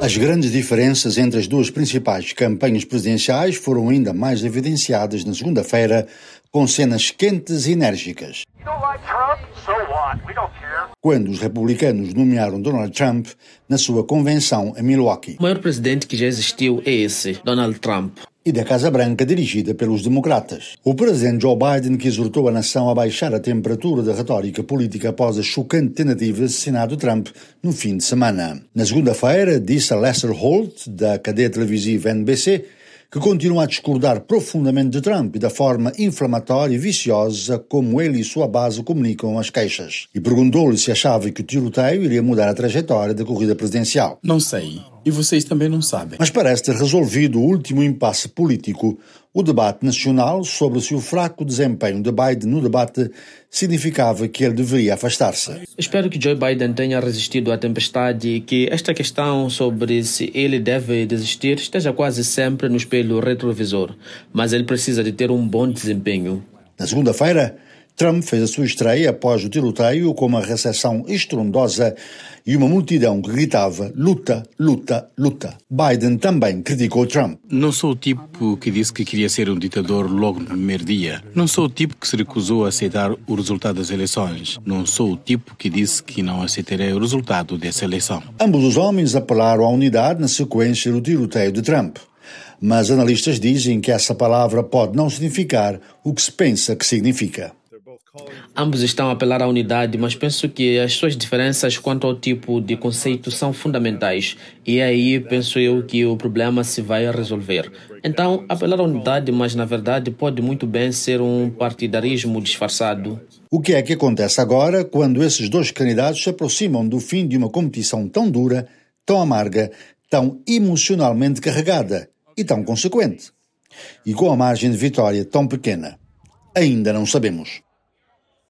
As grandes diferenças entre as duas principais campanhas presidenciais foram ainda mais evidenciadas na segunda-feira, com cenas quentes e enérgicas. Quando os republicanos nomearam Donald Trump na sua convenção em Milwaukee. O maior presidente que já existiu é esse, Donald Trump e da Casa Branca dirigida pelos democratas. O presidente Joe Biden, que exortou a nação a baixar a temperatura da retórica política após a chocante tentativa de assassinato de Trump no fim de semana. Na segunda-feira, disse a Lester Holt, da cadeia televisiva NBC, que continua a discordar profundamente de Trump e da forma inflamatória e viciosa como ele e sua base comunicam as queixas. E perguntou-lhe se achava que o tiroteio iria mudar a trajetória da corrida presidencial. Não sei e vocês também não sabem. Mas parece ter resolvido o último impasse político, o debate nacional sobre se o fraco desempenho de Biden no debate significava que ele deveria afastar-se. Espero que Joe Biden tenha resistido à tempestade e que esta questão sobre se ele deve desistir esteja quase sempre no espelho retrovisor. Mas ele precisa de ter um bom desempenho. Na segunda-feira, Trump fez a sua estreia após o tiroteio com uma recepção estrondosa e uma multidão que gritava luta, luta, luta. Biden também criticou Trump. Não sou o tipo que disse que queria ser um ditador logo no primeiro dia. Não sou o tipo que se recusou a aceitar o resultado das eleições. Não sou o tipo que disse que não aceitarei o resultado dessa eleição. Ambos os homens apelaram à unidade na sequência do tiroteio de Trump mas analistas dizem que essa palavra pode não significar o que se pensa que significa. Ambos estão a apelar à unidade, mas penso que as suas diferenças quanto ao tipo de conceito são fundamentais. E aí penso eu que o problema se vai resolver. Então, apelar à unidade, mas na verdade pode muito bem ser um partidarismo disfarçado. O que é que acontece agora quando esses dois candidatos se aproximam do fim de uma competição tão dura, tão amarga, tão emocionalmente carregada e tão consequente? E com a margem de vitória tão pequena? Ainda não sabemos.